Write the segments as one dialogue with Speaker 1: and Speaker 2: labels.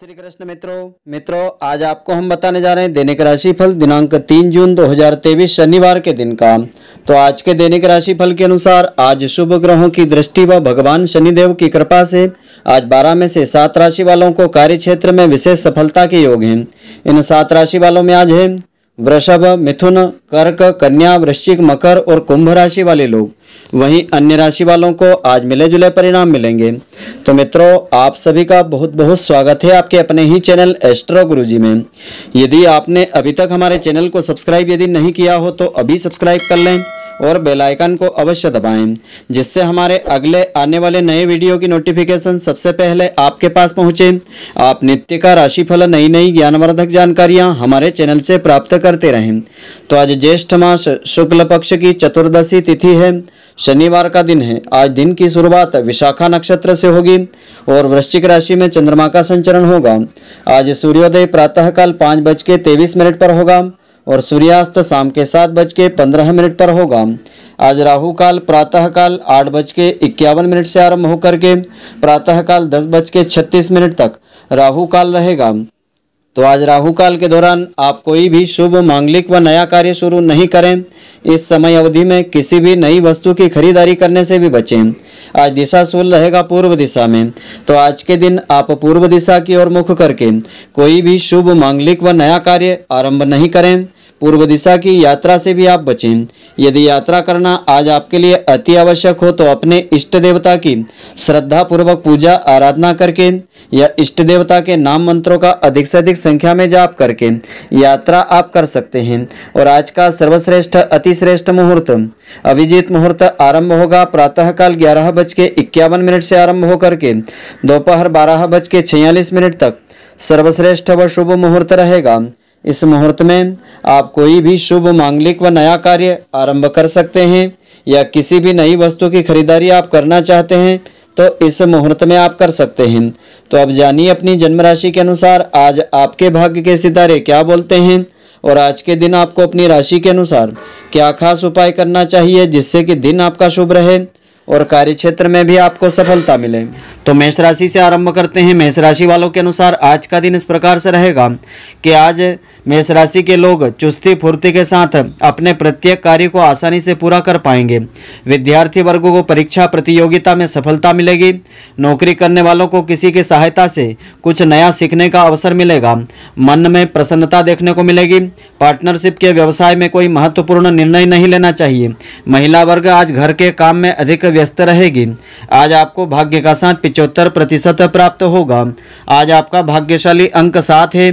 Speaker 1: श्री कृष्ण मित्रों मित्रों आज आपको हम बताने जा रहे हैं दैनिक राशिफल दिनांक 3 जून 2023 शनिवार के दिन का तो आज के दैनिक राशिफल के अनुसार आज शुभ ग्रहों की दृष्टि व भगवान शनिदेव की कृपा से आज 12 में से सात राशि वालों को कार्य क्षेत्र में विशेष सफलता के योग हैं इन सात राशि वालों में आज है वृषभ मिथुन कर्क कन्या वृश्चिक मकर और कुंभ राशि वाले लोग वहीं अन्य राशि वालों को आज मिले जुले परिणाम मिलेंगे तो मित्रों आप सभी का बहुत बहुत स्वागत है आपके अपने ही चैनल एस्ट्रो गुरुजी में यदि आपने अभी तक हमारे चैनल को सब्सक्राइब यदि नहीं किया हो तो अभी सब्सक्राइब कर लें और बेल आइकन को अवश्य दबाएं जिससे हमारे अगले आने वाले नए वीडियो की नोटिफिकेशन सबसे पहले आपके पास पहुंचे आप नित्य का राशिफल नई नई ज्ञानवर्धक जानकारियां हमारे चैनल से प्राप्त करते रहें तो आज ज्येष्ठ मास शुक्ल पक्ष की चतुर्दशी तिथि है शनिवार का दिन है आज दिन की शुरुआत विशाखा नक्षत्र से होगी और वृश्चिक राशि में चंद्रमा का संचरण होगा आज सूर्योदय प्रातःकाल पाँच बज के तेईस मिनट पर होगा और सूर्यास्त शाम के सात बज के पंद्रह मिनट पर होगा आज राहु काल प्रातःकाल आठ बज के इक्यावन मिनट से आरंभ होकर के प्रातःकाल दस बज के छत्तीस मिनट तक राहु काल रहेगा तो आज राहु काल के दौरान आप कोई भी शुभ मांगलिक व नया कार्य शुरू नहीं करें इस समय अवधि में किसी भी नई वस्तु की खरीदारी करने से भी बचें आज दिशा शूल रहेगा पूर्व दिशा में तो आज के दिन आप पूर्व दिशा की ओर मुख करके कोई भी शुभ मांगलिक व नया कार्य आरंभ नहीं करें पूर्व दिशा की यात्रा से भी आप बचें यदि यात्रा करना आज आपके लिए अति आवश्यक हो तो अपने इष्ट देवता की श्रद्धा पूर्वक पूजा आराधना करके या इष्ट देवता के नाम मंत्रों का अधिक से अधिक संख्या में जाप करके यात्रा आप कर सकते हैं और आज का सर्वश्रेष्ठ अतिश्रेष्ठ मुहूर्त अभिजीत मुहूर्त आरंभ होगा प्रातःकाल ग्यारह बज के इक्यावन मिनट से आरंभ होकर के दोपहर बारह बज के छियालीस मिनट तक सर्वश्रेष्ठ व शुभ मुहूर्त रहेगा इस मुहूर्त में आप कोई भी शुभ मांगलिक व नया कार्य आरंभ कर सकते हैं या किसी भी नई वस्तु की खरीदारी आप करना चाहते हैं तो इस मुहूर्त में आप कर सकते हैं तो अब जानिए अपनी जन्म राशि के अनुसार आज आपके भाग्य के सितारे क्या बोलते हैं और आज के दिन आपको अपनी राशि के अनुसार क्या खास उपाय करना चाहिए जिससे कि दिन आपका शुभ रहे और कार्य क्षेत्र में भी आपको सफलता मिले तो मेष राशि से आरंभ करते हैं मेष राशि वालों के अनुसार आज का दिन इस प्रकार से रहेगा कि आज मेष राशि के लोग चुस्ती फुर्ती के साथ अपने प्रत्येक कार्य को आसानी से पूरा कर पाएंगे विद्यार्थी वर्गों को परीक्षा प्रतियोगिता में सफलता मिलेगी नौकरी करने वालों को किसी की सहायता से कुछ नया सीखने का अवसर मिलेगा मन में प्रसन्नता देखने को मिलेगी पार्टनरशिप के व्यवसाय में कोई महत्वपूर्ण निर्णय नहीं लेना चाहिए महिला वर्ग आज घर के काम में अधिक व्यस्त रहेगी आज आपको भाग्य का साथ पिचहत्तर प्रतिशत प्राप्त होगा आज आपका भाग्यशाली अंक सात है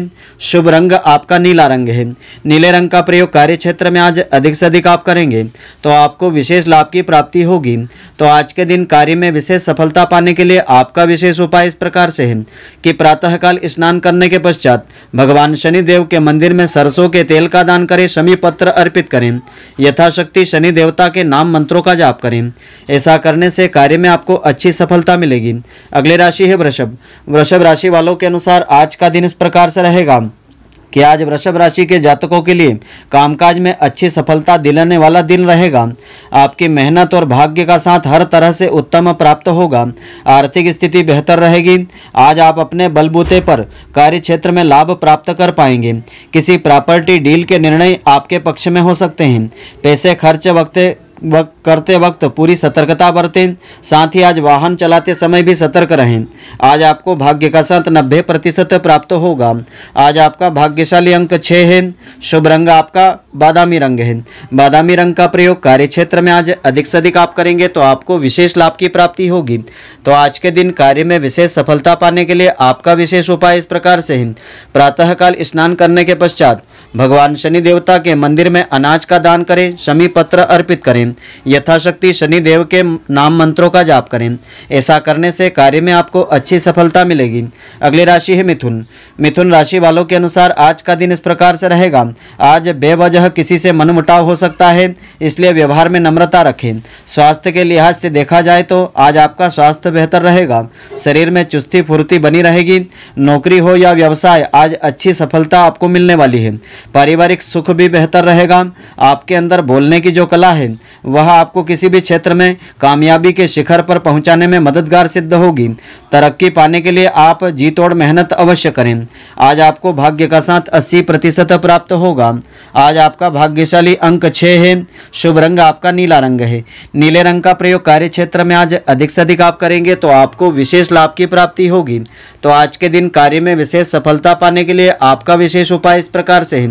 Speaker 1: शुभ रंग आपका नीला रंग है नीले रंग का प्रयोग कार्य क्षेत्र में आज अधिक से अधिक आप करेंगे तो आपको विशेष लाभ की प्राप्ति होगी तो आज के दिन कार्य में विशेष सफलता पाने के लिए आपका विशेष उपाय इस प्रकार से है कि प्रातःकाल स्नान करने के पश्चात भगवान शनि देव के मंदिर में सरसों के तेल का दान करें शमी पत्र अर्पित करें यथाशक्ति शनि देवता के नाम मंत्रों का जाप करें ऐसा ऐसा करने से कार्य में आपको अच्छी सफलता मिलेगी अगले राशि है वृषभ वृषभ राशि वालों के अनुसार आज का दिन इस प्रकार से रहेगा कि आज वृषभ राशि के जातकों के लिए कामकाज में अच्छी सफलता दिलाने वाला दिन रहेगा आपकी मेहनत और भाग्य का साथ हर तरह से उत्तम प्राप्त होगा आर्थिक स्थिति बेहतर रहेगी आज आप अपने बलबूते पर कार्य क्षेत्र में लाभ प्राप्त कर पाएंगे किसी प्रॉपर्टी डील के निर्णय आपके पक्ष में हो सकते हैं पैसे खर्च वक्त वक्त करते वक्त पूरी सतर्कता बरतें साथ ही आज वाहन चलाते समय भी सतर्क रहें आज आपको भाग्य का साथ नब्बे प्रतिशत प्राप्त होगा आज आपका भाग्यशाली अंक छः है शुभ रंग आपका बादामी रंग है बादामी रंग का प्रयोग कार्य क्षेत्र में आज अधिक से अधिक आप करेंगे तो आपको विशेष लाभ की प्राप्ति होगी तो आज के दिन कार्य में विशेष सफलता पाने के लिए आपका विशेष उपाय इस प्रकार से है प्रातःकाल स्नान करने के पश्चात भगवान शनि देवता के मंदिर में अनाज का दान करें शमी पत्र अर्पित करें यथाशक्ति शनि देव के नाम मंत्रों का जाप करें ऐसा करने से कार्य में आपको अच्छी सफलता मिलेगी अगली राशि है मिथुन मिथुन राशि वालों के अनुसार आज का दिन इस प्रकार से रहेगा आज बेवजह किसी से मनमुटाव हो सकता है इसलिए व्यवहार में नम्रता रखें स्वास्थ्य के लिहाज से देखा जाए तो आज आपका स्वास्थ्य बेहतर रहेगा शरीर में चुस्ती फुर्ती बनी रहेगी नौकरी हो या व्यवसाय आज अच्छी सफलता आपको मिलने वाली है पारिवारिक सुख भी बेहतर रहेगा आपके अंदर बोलने की जो कला है वह आपको किसी भी क्षेत्र में कामयाबी के शिखर पर पहुंचाने में मददगार सिद्ध होगी तरक्की पाने के लिए आप जी तोड़ मेहनत अवश्य करें आज आपको भाग्य का साथ अस्सी प्रतिशत प्राप्त होगा आज आपका भाग्यशाली अंक छः है शुभ रंग आपका नीला रंग है नीले रंग का प्रयोग कार्य क्षेत्र में आज अधिक से अधिक आप करेंगे तो आपको विशेष लाभ की प्राप्ति होगी तो आज के दिन कार्य में विशेष सफलता पाने के लिए आपका विशेष उपाय इस प्रकार से है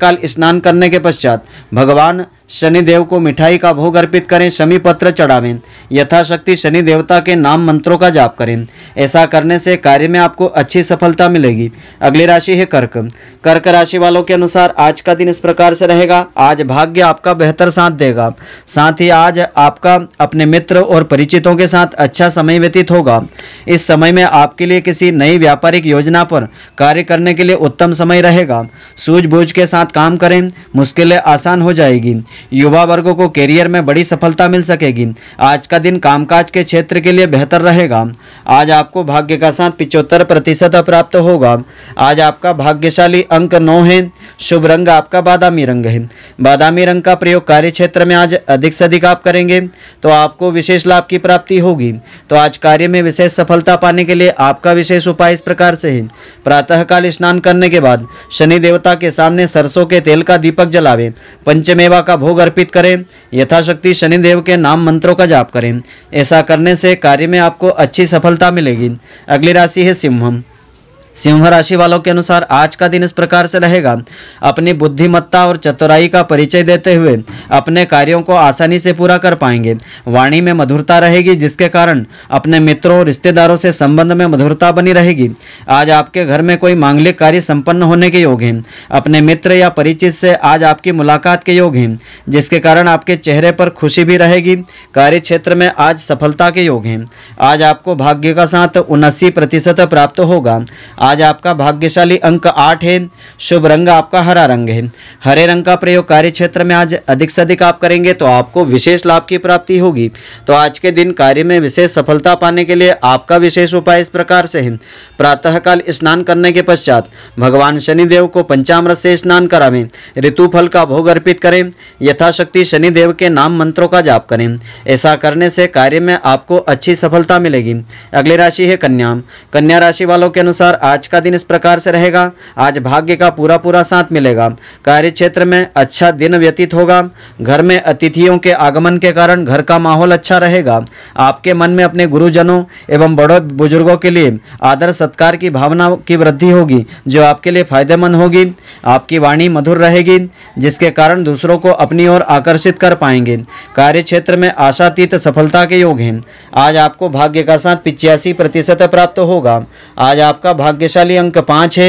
Speaker 1: काल स्नान करने के पश्चात भगवान शनिदेव को मिठाई का भोग अर्पित करें शमी पत्र चढ़ावें यथाशक्ति शनि देवता के नाम मंत्रों का जाप करें ऐसा करने से कार्य में आपको अच्छी सफलता मिलेगी अगली राशि है कर्क कर्क राशि वालों के अनुसार आज का दिन इस प्रकार से रहेगा आज भाग्य आपका बेहतर साथ देगा साथ ही आज आपका अपने मित्र और परिचितों के साथ अच्छा समय व्यतीत होगा इस समय में आपके लिए किसी नई व्यापारिक योजना पर कार्य करने के लिए उत्तम समय रहेगा सूझबूझ के साथ काम करें मुश्किलें आसान हो जाएगी युवा वर्गों को कैरियर में बड़ी सफलता मिल सकेगी आज का दिन कामकाज के क्षेत्र के लिए बेहतर रहेगा आज आपको भाग्य का साथ पिचहत्तर प्रतिशत प्राप्त होगा आज आपका भाग्यशाली अंक नौ है शुभ रंग आपका बादामी रंग है बादामी रंग का प्रयोग कार्य क्षेत्र में आज अधिक से अधिक आप करेंगे तो आपको विशेष लाभ की प्राप्ति होगी तो आज कार्य में विशेष सफलता पाने के लिए आपका विशेष उपाय इस प्रकार से है प्रातःकाल स्नान करने के बाद शनि देवता के सामने सरसों के तेल का दीपक जलावे पंचमेवा का भोग अर्पित करें यथाशक्ति शनिदेव के नाम मंत्रों का जाप करें ऐसा करने से कार्य में आपको अच्छी सफलता मिलेगी अगली राशि है सिंहम सिंह राशि वालों के अनुसार आज का दिन इस प्रकार से रहेगा अपनी बुद्धिमत्ता और चतुराई का परिचय देते हुए अपने कार्यों को आसानी से पूरा कर पाएंगे वाणी में मधुरता रहेगी जिसके कारण अपने मित्रों और रिश्तेदारों से संबंध में मधुरता बनी रहेगी आज आपके घर में कोई मांगलिक कार्य संपन्न होने के योग हैं अपने मित्र या परिचित से आज आपकी मुलाकात के योग हैं जिसके कारण आपके चेहरे पर खुशी भी रहेगी कार्य क्षेत्र में आज सफलता के योग हैं आज आपको भाग्य का साथ उन्नासी प्रतिशत प्राप्त होगा आज आपका भाग्यशाली अंक आठ है शुभ रंग आपका हरा रंग है हरे रंग का प्रयोग कार्य क्षेत्र में आज अधिक से अधिक आप करेंगे तो आपको विशेष लाभ की प्राप्ति होगी तो आज के दिन कार्य में विशेष सफलता पाने के लिए आपका विशेष उपाय इस प्रकार से है प्रातःकाल स्नान करने के पश्चात भगवान शनिदेव को पंचामृत से स्नान करावें ऋतु फल का भोग अर्पित करें यथाशक्ति शनिदेव के नाम मंत्रों का जाप करें ऐसा करने से कार्य में आपको अच्छी सफलता मिलेगी अगली राशि है कन्या कन्या राशि वालों के अनुसार आज आज का दिन इस प्रकार से रहेगा आज भाग्य का पूरा पूरा साथ मिलेगा कार्य क्षेत्र में अच्छा दिन व्यतीत होगा घर में अतिथियों के आगमन के कारण घर का माहौल अच्छा रहेगा आपके मन में अपने गुरुजनों एवं बड़े बुजुर्गों के लिए आदर सत्कार की भावना की वृद्धि होगी जो आपके लिए फायदेमंद होगी आपकी वाणी मधुर रहेगी जिसके कारण दूसरों को अपनी ओर आकर्षित कर पाएंगे कार्य क्षेत्र में आशातीत सफलता के योग हैं आज आपको भाग्य का साथ पिचासी प्रतिशत प्राप्त होगा आज आपका भाग्य भाग्यशाली अंक पाँच है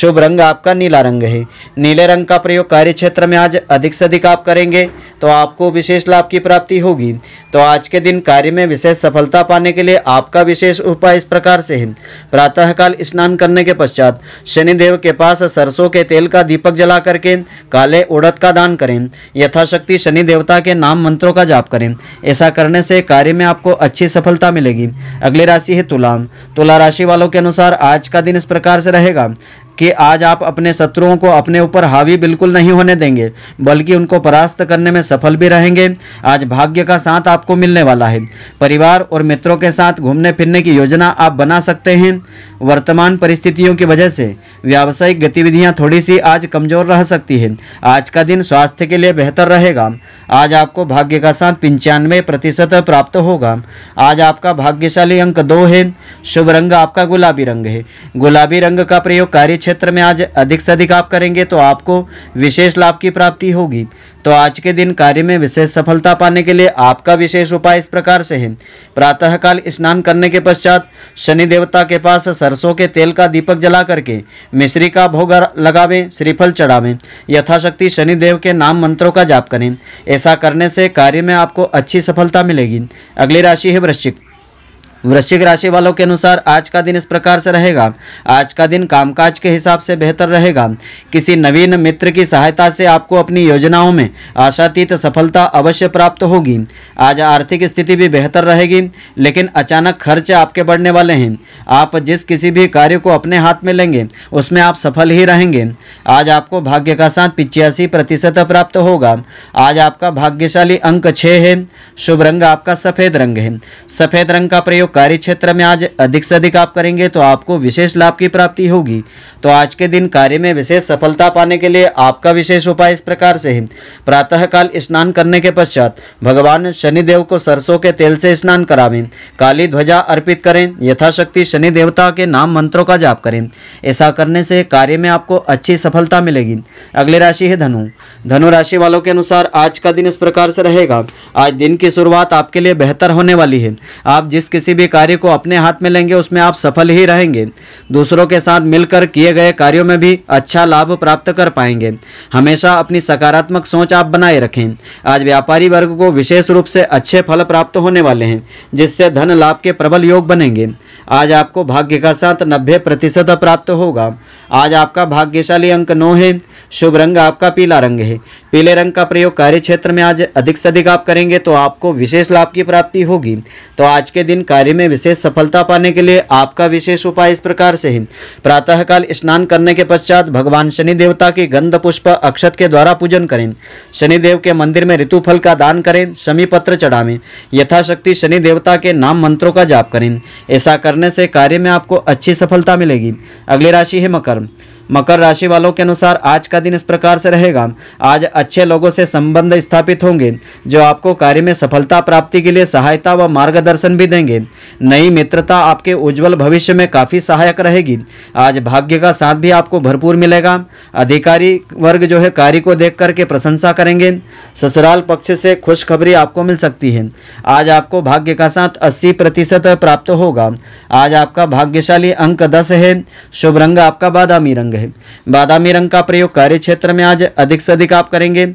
Speaker 1: शुभ रंग आपका नीला रंग है नीले रंग का प्रयोग कार्य क्षेत्र में आज अधिक से अधिक आप करेंगे तो आपको विशेष लाभ की प्राप्ति होगी तो आज के दिन कार्य में विशेष सफलता पाने के लिए आपका विशेष उपाय इस प्रकार से है प्रातःकाल स्नान करने के पश्चात शनिदेव के पास सरसों के तेल का दीपक जला करके काले उड़द का दान करें यथाशक्ति शनि देवता के नाम मंत्रों का जाप करें ऐसा करने से कार्य में आपको अच्छी सफलता मिलेगी अगली राशि है तुला तुला राशि वालों के अनुसार आज का दिन इस प्रकार से रहेगा कि आज आप अपने शत्रुओं को अपने ऊपर हावी बिल्कुल नहीं होने देंगे बल्कि उनको परास्त करने में सफल भी रहेंगे आज भाग्य का साथ आपको मिलने वाला है परिवार और मित्रों के साथ घूमने फिरने की योजना आप बना सकते हैं वर्तमान परिस्थितियों की वजह से व्यावसायिक गतिविधियां थोड़ी सी आज कमजोर रह सकती है आज का दिन स्वास्थ्य के लिए बेहतर रहेगा आज आपको भाग्य का साथ पंचानवे प्रतिशत प्राप्त होगा आज आपका भाग्यशाली अंक दो है शुभ रंग आपका गुलाबी रंग है गुलाबी रंग का प्रयोग कार्य क्षेत्र में आज अधिक से अधिक आप करेंगे तो आपको विशेष लाभ की प्राप्ति होगी तो आज के दिन कार्य में विशेष सफलता पाने के लिए आपका विशेष उपाय इस प्रकार से है प्रातःकाल स्नान करने के पश्चात शनि देवता के पास सरसों के तेल का दीपक जला करके मिश्री का भोग लगावें श्रीफल चढ़ावें यथाशक्ति शनि देव के नाम मंत्रों का जाप करें ऐसा करने से कार्य में आपको अच्छी सफलता मिलेगी अगली राशि है वृश्चिक वृश्चिक राशि वालों के अनुसार आज का दिन इस प्रकार से रहेगा आज का दिन कामकाज के हिसाब से बेहतर रहेगा किसी नवीन मित्र की सहायता से आपको अपनी योजनाओं में आशातीत सफलता अवश्य प्राप्त होगी आज आर्थिक स्थिति भी बेहतर रहेगी लेकिन अचानक खर्च आपके बढ़ने वाले हैं आप जिस किसी भी कार्य को अपने हाथ में लेंगे उसमें आप सफल ही रहेंगे आज आपको भाग्य का साथ पिचासी प्रतिशत प्राप्त होगा आज आपका भाग्यशाली अंक छः है शुभ रंग आपका सफ़ेद रंग है सफ़ेद रंग का प्रयोग कार्य क्षेत्र में आज अधिक से अधिक आप करेंगे तो आपको विशेष लाभ की प्राप्ति होगी तो आज के दिन कार्य में विशेष सफलता पाने के लिए आपका विशेष उपाय इस प्रकार से है प्रातःकाल स्नान करने के पश्चात भगवान शनिदेव को सरसों के तेल से स्नान करावें काली ध्वजा अर्पित करें यथाशक्ति शनि देवता के नाम मंत्रों का जाप करें ऐसा करने से कार्य में आपको अच्छी सफलता मिलेगी अगली राशि है धनु धनु राशि वालों के अनुसार आज का दिन इस प्रकार से रहेगा आज दिन की शुरुआत आपके लिए बेहतर होने वाली है आप जिस किसी भी भी कार्य को अपने हाथ में लेंगे उसमें आप सफल ही रहेंगे दूसरों के साथ मिलकर किए गए कार्यों में भी अच्छा लाभ प्राप्त कर पाएंगे हमेशा अपनी सकारात्मक सोच आप बनाए रखें आज व्यापारी वर्ग को विशेष रूप से अच्छे फल प्राप्त होने वाले हैं जिससे धन लाभ के प्रबल योग बनेंगे आज आपको भाग्य का साथ नब्बे प्रतिशत प्राप्त होगा आज आपका भाग्यशाली अंक नौ है शुभ रंग आपका पीला रंग है पीले रंग का प्रयोग कार्य क्षेत्र में आज अधिक से अधिक आप करेंगे तो आपको विशेष लाभ की प्राप्ति होगी तो आज के दिन कार्य कार्य में विशेष सफलता पाने के लिए आपका विशेष उपाय इस प्रकार से है प्रातःकाल स्नान करने के पश्चात भगवान शनि देवता की गंध पुष्प अक्षत के द्वारा पूजन करें शनि देव के मंदिर में ऋतु फल का दान करें शमी पत्र चढ़ावे यथाशक्ति शनि देवता के नाम मंत्रों का जाप करें ऐसा करने से कार्य में आपको अच्छी सफलता मिलेगी अगली राशि है मकर मकर राशि वालों के अनुसार आज का दिन इस प्रकार से रहेगा आज अच्छे लोगों से संबंध स्थापित होंगे जो आपको कार्य में सफलता प्राप्ति के लिए सहायता व मार्गदर्शन भी देंगे नई मित्रता आपके उज्जवल भविष्य में काफ़ी सहायक रहेगी आज भाग्य का साथ भी आपको भरपूर मिलेगा अधिकारी वर्ग जो है कार्य को देख करके प्रशंसा करेंगे ससुराल पक्ष से खुशखबरी आपको मिल सकती है आज आपको भाग्य का साथ अस्सी प्रतिशत प्राप्त होगा आज आपका भाग्यशाली अंक दस है शुभ रंग आपका बादामी रंग है बादामी रंग का प्रयोग कार्य क्षेत्र में आज अधिक से अधिक आप करेंगे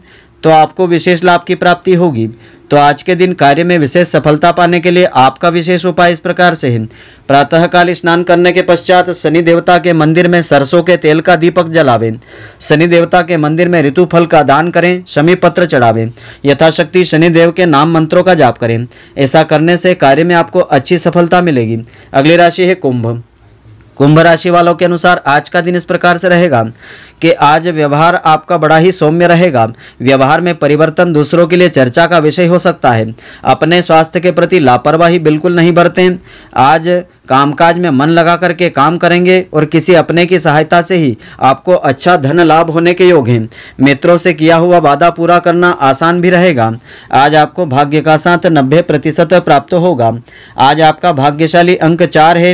Speaker 1: तो आपको विशेष लाभ की प्राप्ति होगी तो आज के दिन कार्य में विशेष सफलता पाने के लिए आपका विशेष उपाय इस प्रकार से है प्रातःकाल स्नान करने के पश्चात शनि देवता के मंदिर में सरसों के तेल का दीपक जलावें शनि देवता के मंदिर में ऋतु फल का दान करें शमी पत्र चढ़ावें यथाशक्ति शनि देव के नाम मंत्रों का जाप करें ऐसा करने से कार्य में आपको अच्छी सफलता मिलेगी अगली राशि है कुंभ कुंभ राशि वालों के अनुसार आज का दिन इस प्रकार से रहेगा कि आज व्यवहार आपका बड़ा ही सौम्य रहेगा व्यवहार में परिवर्तन दूसरों के लिए चर्चा का विषय हो सकता है अपने स्वास्थ्य के प्रति लापरवाही बिल्कुल नहीं बरते आज कामकाज में मन लगा करके काम करेंगे और किसी अपने की सहायता से ही आपको अच्छा धन लाभ होने के योग हैं मित्रों से किया हुआ वादा पूरा करना आसान भी रहेगा आज आपको भाग्य का साथ नब्बे प्रतिशत प्राप्त होगा आज आपका भाग्यशाली अंक चार है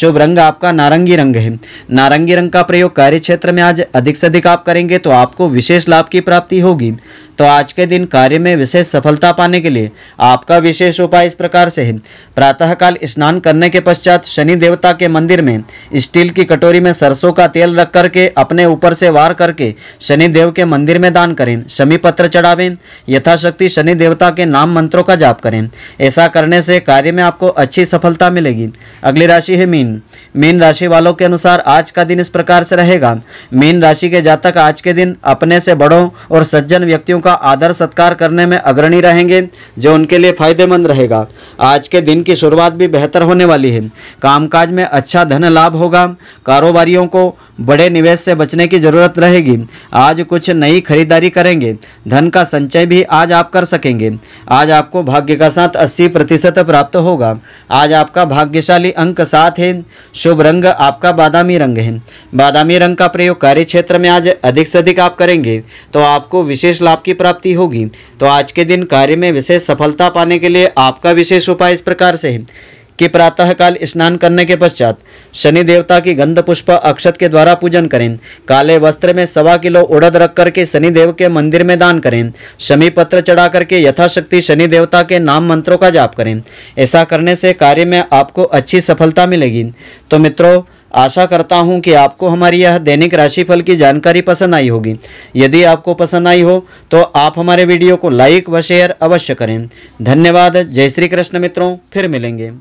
Speaker 1: शुभ रंग आपका नारंगी रंग है नारंगी रंग का प्रयोग कार्य क्षेत्र में आज अधिक से अधिक आप करेंगे तो आपको विशेष लाभ की प्राप्ति होगी तो आज के दिन कार्य में विशेष सफलता पाने के लिए आपका विशेष उपाय इस प्रकार से है प्रातःकाल स्नान करने के पश्चात शनि देवता के मंदिर में स्टील की कटोरी में सरसों का तेल रख करके अपने ऊपर से वार करके शनि देव के मंदिर में दान करें शमी पत्र चढ़ावें यथाशक्ति शनि देवता के नाम मंत्रों का जाप करें ऐसा करने से कार्य में आपको अच्छी सफलता मिलेगी अगली राशि है मीन मीन राशि वालों के अनुसार आज का दिन इस प्रकार से रहेगा मीन राशि के जातक आज के दिन अपने से बड़ों और सज्जन व्यक्तियों का आदर सत्कार करने में अग्रणी रहेंगे जो उनके लिए फायदेमंद रहेगा आज के दिन की शुरुआत भी बेहतर होने वाली है कामकाज में अच्छा धन लाभ होगा कारोबारियों को बड़े निवेश से बचने की जरूरत रहेगी आज कुछ नई खरीदारी करेंगे धन का संचय भी आज आप कर सकेंगे आज आपको भाग्य का साथ अस्सी प्रतिशत प्राप्त होगा आज आपका भाग्यशाली अंक सात है शुभ रंग आपका बादामी रंग है बादामी रंग का प्रयोग कार्य क्षेत्र में आज अधिक से अधिक आप करेंगे तो आपको विशेष लाभ की की प्राप्ति होगी तो आज के दिन कार्य में विशेष सफलता पाने के लिए आपका विशेष उपाय इस प्रकार से है कि प्रातःकाल स्नान करने के पश्चात शनि देवता की गंध पुष्प अक्षत के द्वारा पूजन करें काले वस्त्र में सवा किलो उड़द रख करके देव के मंदिर में दान करें शमी पत्र चढ़ा करके यथाशक्ति शनि देवता के नाम मंत्रों का जाप करें ऐसा करने से कार्य में आपको अच्छी सफलता मिलेगी तो मित्रों आशा करता हूं कि आपको हमारी यह दैनिक राशिफल की जानकारी पसंद आई होगी यदि आपको पसंद आई हो तो आप हमारे वीडियो को लाइक व शेयर अवश्य करें धन्यवाद जय श्री कृष्ण मित्रों फिर मिलेंगे